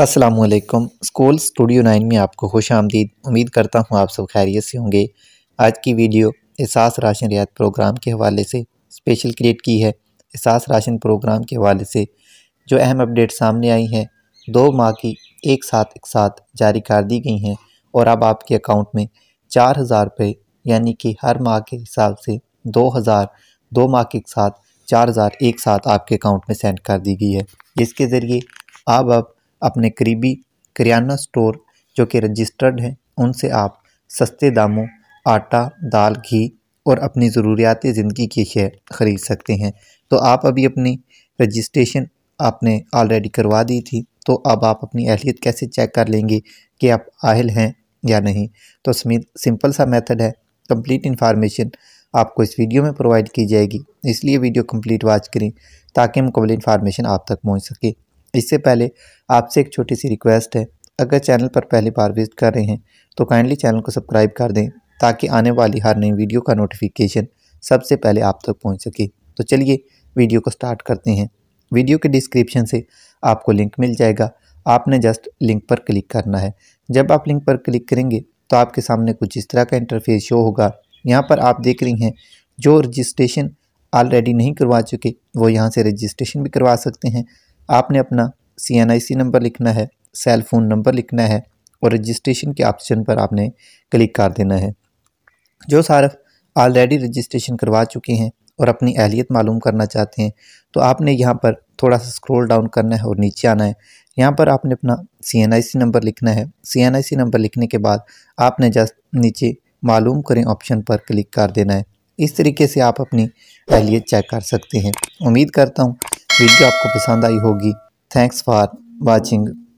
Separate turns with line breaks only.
Aslam school studio nine में आपको खुश आमदीद उम्मीद करता हूँ आप सब खैरियत से होंगे आज की वीडियो एहसास राशन रियायत प्रोग्राम के हवाले से स्पेशल क्रिएट की है एहसास राशन प्रोग्राम के हवाले से जो अहम अपडेट सामने आई हैं दो माह की एक साथ एक साथ जारी कर दी गई हैं और अब आपके अकाउंट में चार हज़ार रुपये यानी कि हर माह के हिसाब से दो हज़ार दो माह के साथ चार हज़ार एक साथ आपके अकाउंट में सेंड कर दी गई है जिसके ज़रिए आप अब अपने करीबी करियाना स्टोर जो कि रजिस्टर्ड हैं उनसे आप सस्ते दामों आटा दाल घी और अपनी ज़रूरियात ज़िंदगी की शेयर ख़रीद सकते हैं तो आप अभी अपनी रजिस्ट्रेशन आपने ऑलरेडी करवा दी थी तो अब आप अपनी अहलियत कैसे चेक कर लेंगे कि आप आहल हैं या नहीं तो सिंपल सा मेथड है कंप्लीट इन्फॉर्मेशन आपको इस वीडियो में प्रोवाइड की जाएगी इसलिए वीडियो कंप्लीट वॉच करें ताकि मुकबल इन्फॉर्मेशन आप तक पहुंच सके इससे पहले आपसे एक छोटी सी रिक्वेस्ट है अगर चैनल पर पहली बार विजिट कर रहे हैं तो काइंडली चैनल को सब्सक्राइब कर दें ताकि आने वाली हर नई वीडियो का नोटिफिकेशन सबसे पहले आप तक पहुंच सके तो चलिए वीडियो को स्टार्ट करते हैं वीडियो के डिस्क्रिप्शन से आपको लिंक मिल जाएगा आपने जस्ट लिंक पर क्लिक करना है जब आप लिंक पर क्लिक करेंगे तो आपके सामने कुछ इस तरह का इंटरफेस शो होगा यहाँ पर आप देख रही हैं जो रजिस्ट्रेशन ऑलरेडी नहीं करवा चुके वो यहाँ से रजिस्ट्रेशन भी करवा सकते हैं आपने अपना सी नंबर लिखना है सेल फ़ोन नंबर लिखना है और रजिस्ट्रेशन के ऑप्शन पर आपने क्लिक कर देना है जो सार्फ ऑलरेडी रजिस्ट्रेशन करवा चुके हैं और अपनी अहलियत मालूम करना चाहते हैं तो आपने यहाँ पर थोड़ा सा स्क्रोल डाउन करना है और नीचे आना है यहाँ पर आपने अपना सी नंबर लिखना है सी नंबर लिखने के बाद आपने जस्ट नीचे मालूम करें ऑप्शन पर क्लिक कर देना है इस तरीके से आप अपनी अहलियत चेक कर सकते हैं उम्मीद करता हूँ वीडियो आपको पसंद आई होगी थैंक्स फॉर वाचिंग